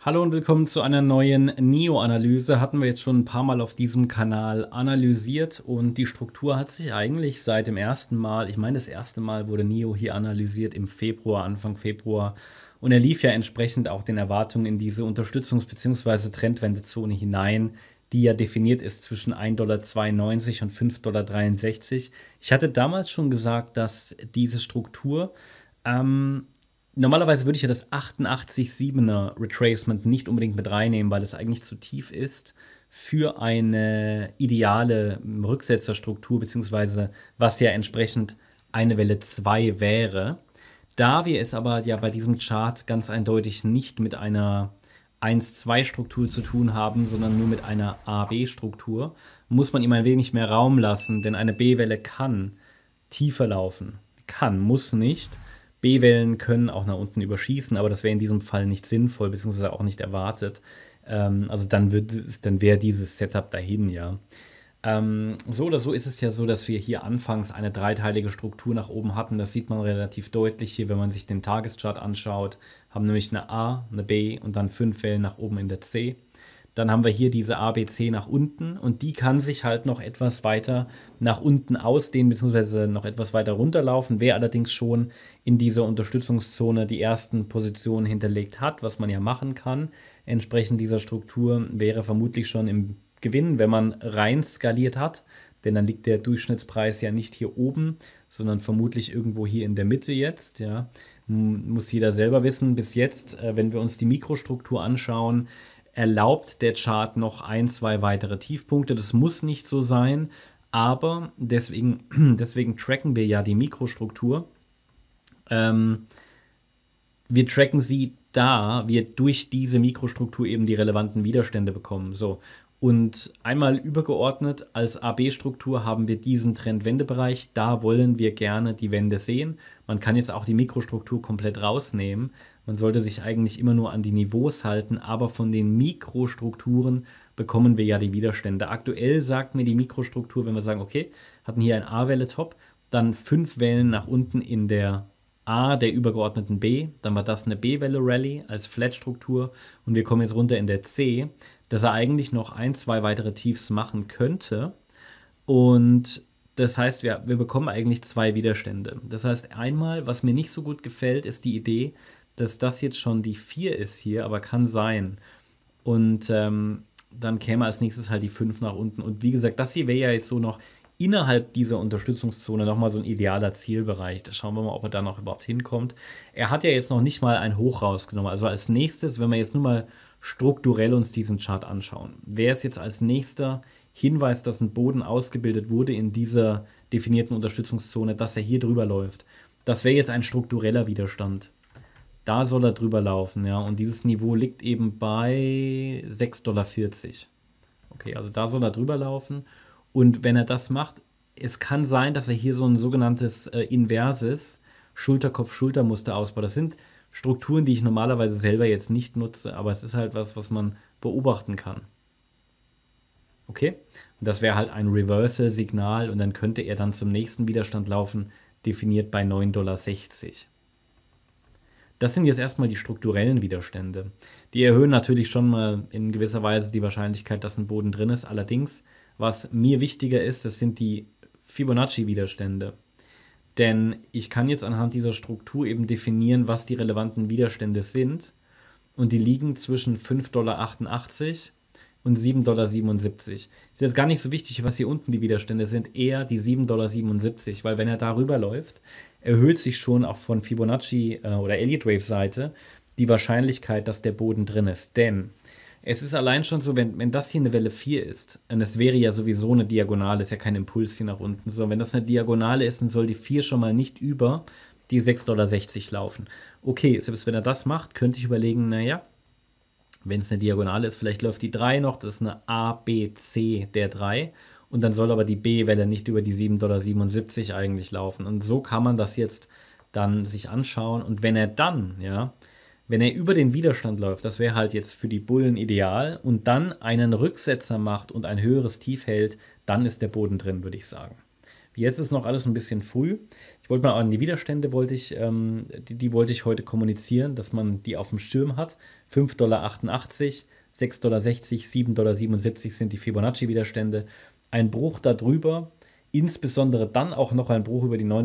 Hallo und willkommen zu einer neuen Neo-Analyse. Hatten wir jetzt schon ein paar Mal auf diesem Kanal analysiert und die Struktur hat sich eigentlich seit dem ersten Mal, ich meine, das erste Mal wurde Neo hier analysiert im Februar, Anfang Februar. Und er lief ja entsprechend auch den Erwartungen in diese Unterstützungs- bzw. Trendwendezone hinein, die ja definiert ist zwischen 1,92 Dollar und 5,63 Dollar. Ich hatte damals schon gesagt, dass diese Struktur ähm, normalerweise würde ich ja das 887 er Retracement nicht unbedingt mit reinnehmen, weil es eigentlich zu tief ist für eine ideale Rücksetzerstruktur, beziehungsweise was ja entsprechend eine Welle 2 wäre. Da wir es aber ja bei diesem Chart ganz eindeutig nicht mit einer 1-2-Struktur zu tun haben, sondern nur mit einer ab struktur muss man ihm ein wenig mehr Raum lassen, denn eine B-Welle kann tiefer laufen. Kann, muss nicht. B-Wellen können auch nach unten überschießen, aber das wäre in diesem Fall nicht sinnvoll, beziehungsweise auch nicht erwartet. Ähm, also dann, dann wäre dieses Setup dahin, ja. Ähm, so oder so ist es ja so, dass wir hier anfangs eine dreiteilige Struktur nach oben hatten. Das sieht man relativ deutlich hier, wenn man sich den Tageschart anschaut. Haben nämlich eine A, eine B und dann fünf Wellen nach oben in der C. Dann haben wir hier diese ABC nach unten und die kann sich halt noch etwas weiter nach unten ausdehnen, beziehungsweise noch etwas weiter runterlaufen. Wer allerdings schon in dieser Unterstützungszone die ersten Positionen hinterlegt hat, was man ja machen kann, entsprechend dieser Struktur wäre vermutlich schon im Gewinn, wenn man rein skaliert hat. Denn dann liegt der Durchschnittspreis ja nicht hier oben, sondern vermutlich irgendwo hier in der Mitte jetzt. Ja. Muss jeder selber wissen. Bis jetzt, äh, wenn wir uns die Mikrostruktur anschauen, erlaubt der Chart noch ein, zwei weitere Tiefpunkte. Das muss nicht so sein, aber deswegen, deswegen tracken wir ja die Mikrostruktur. Ähm, wir tracken sie da wir durch diese Mikrostruktur eben die relevanten Widerstände bekommen. So. Und einmal übergeordnet als AB-Struktur haben wir diesen Trendwendebereich. Da wollen wir gerne die Wände sehen. Man kann jetzt auch die Mikrostruktur komplett rausnehmen, man sollte sich eigentlich immer nur an die Niveaus halten, aber von den Mikrostrukturen bekommen wir ja die Widerstände. Aktuell sagt mir die Mikrostruktur, wenn wir sagen, okay, hatten hier ein A-Welle-Top, dann fünf Wellen nach unten in der A der übergeordneten B, dann war das eine B-Welle-Rally als Flat-Struktur und wir kommen jetzt runter in der C, dass er eigentlich noch ein, zwei weitere Tiefs machen könnte und das heißt, wir, wir bekommen eigentlich zwei Widerstände. Das heißt, einmal, was mir nicht so gut gefällt, ist die Idee, dass das jetzt schon die 4 ist hier, aber kann sein. Und ähm, dann käme als nächstes halt die 5 nach unten. Und wie gesagt, das hier wäre ja jetzt so noch innerhalb dieser Unterstützungszone nochmal so ein idealer Zielbereich. Da schauen wir mal, ob er da noch überhaupt hinkommt. Er hat ja jetzt noch nicht mal ein Hoch rausgenommen. Also als nächstes, wenn wir jetzt nur mal strukturell uns diesen Chart anschauen, wäre es jetzt als nächster Hinweis, dass ein Boden ausgebildet wurde in dieser definierten Unterstützungszone, dass er hier drüber läuft. Das wäre jetzt ein struktureller Widerstand. Da soll er drüber laufen, ja. Und dieses Niveau liegt eben bei 6,40 Dollar. Okay, also da soll er drüber laufen. Und wenn er das macht, es kann sein, dass er hier so ein sogenanntes äh, inverses Schulterkopf-Schultermuster ausbaut. Das sind Strukturen, die ich normalerweise selber jetzt nicht nutze, aber es ist halt was, was man beobachten kann. Okay? Und das wäre halt ein Reversal-Signal und dann könnte er dann zum nächsten Widerstand laufen, definiert bei 9,60 Dollar. Das sind jetzt erstmal die strukturellen Widerstände. Die erhöhen natürlich schon mal in gewisser Weise die Wahrscheinlichkeit, dass ein Boden drin ist. Allerdings, was mir wichtiger ist, das sind die Fibonacci-Widerstände. Denn ich kann jetzt anhand dieser Struktur eben definieren, was die relevanten Widerstände sind. Und die liegen zwischen 5,88 Dollar und 7,77 Dollar. Ist jetzt gar nicht so wichtig, was hier unten die Widerstände sind, eher die 7,77 Dollar, weil wenn er darüber läuft, erhöht sich schon auch von Fibonacci äh, oder Elliott Wave Seite die Wahrscheinlichkeit, dass der Boden drin ist. Denn es ist allein schon so, wenn, wenn das hier eine Welle 4 ist, und es wäre ja sowieso eine Diagonale, ist ja kein Impuls hier nach unten, sondern wenn das eine Diagonale ist, dann soll die 4 schon mal nicht über die 6,60 Dollar laufen. Okay, selbst wenn er das macht, könnte ich überlegen, naja, wenn es eine Diagonale ist, vielleicht läuft die 3 noch, das ist eine A, B, C der 3. Und dann soll aber die B-Welle nicht über die 7,77 Dollar eigentlich laufen. Und so kann man das jetzt dann sich anschauen. Und wenn er dann, ja, wenn er über den Widerstand läuft, das wäre halt jetzt für die Bullen ideal, und dann einen Rücksetzer macht und ein höheres Tief hält, dann ist der Boden drin, würde ich sagen. Jetzt ist noch alles ein bisschen früh. Ich wollte mal an die Widerstände, wollte ich, ähm, die, die, wollte ich heute kommunizieren, dass man die auf dem Schirm hat. 5,88 Dollar, 6,60 Dollar, 7,77 Dollar sind die Fibonacci-Widerstände. Ein Bruch darüber, insbesondere dann auch noch ein Bruch über die 9,60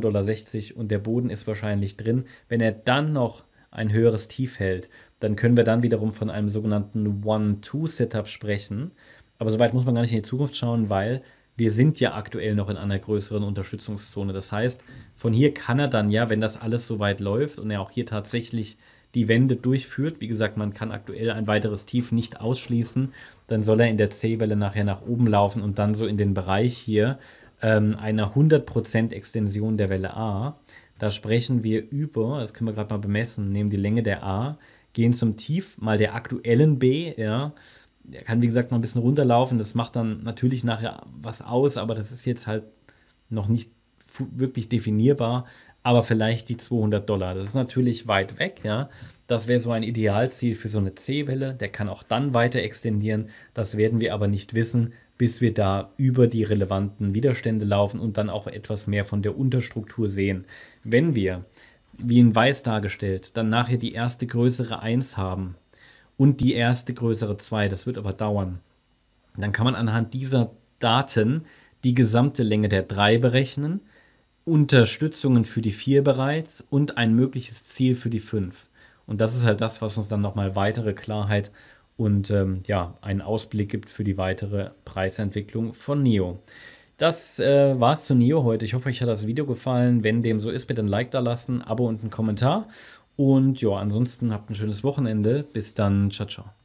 Dollar und der Boden ist wahrscheinlich drin. Wenn er dann noch ein höheres Tief hält, dann können wir dann wiederum von einem sogenannten One-Two-Setup sprechen. Aber soweit muss man gar nicht in die Zukunft schauen, weil wir sind ja aktuell noch in einer größeren Unterstützungszone. Das heißt, von hier kann er dann ja, wenn das alles so weit läuft und er auch hier tatsächlich die Wende durchführt, wie gesagt, man kann aktuell ein weiteres Tief nicht ausschließen, dann soll er in der C-Welle nachher nach oben laufen und dann so in den Bereich hier ähm, einer 100% Extension der Welle A. Da sprechen wir über, das können wir gerade mal bemessen, nehmen die Länge der A, gehen zum Tief mal der aktuellen B, ja, der kann, wie gesagt, noch ein bisschen runterlaufen. Das macht dann natürlich nachher was aus, aber das ist jetzt halt noch nicht wirklich definierbar. Aber vielleicht die 200 Dollar. Das ist natürlich weit weg, ja. Das wäre so ein Idealziel für so eine C-Welle. Der kann auch dann weiter extendieren. Das werden wir aber nicht wissen, bis wir da über die relevanten Widerstände laufen und dann auch etwas mehr von der Unterstruktur sehen. Wenn wir, wie in Weiß dargestellt, dann nachher die erste größere 1 haben, und die erste größere 2. Das wird aber dauern. Dann kann man anhand dieser Daten die gesamte Länge der 3 berechnen, Unterstützungen für die 4 bereits und ein mögliches Ziel für die 5. Und das ist halt das, was uns dann nochmal weitere Klarheit und ähm, ja, einen Ausblick gibt für die weitere Preisentwicklung von NIO. Das äh, war's zu NIO heute. Ich hoffe, euch hat das Video gefallen. Wenn dem so ist, bitte ein Like da lassen, Abo und einen Kommentar. Und ja, ansonsten habt ein schönes Wochenende. Bis dann. Ciao, ciao.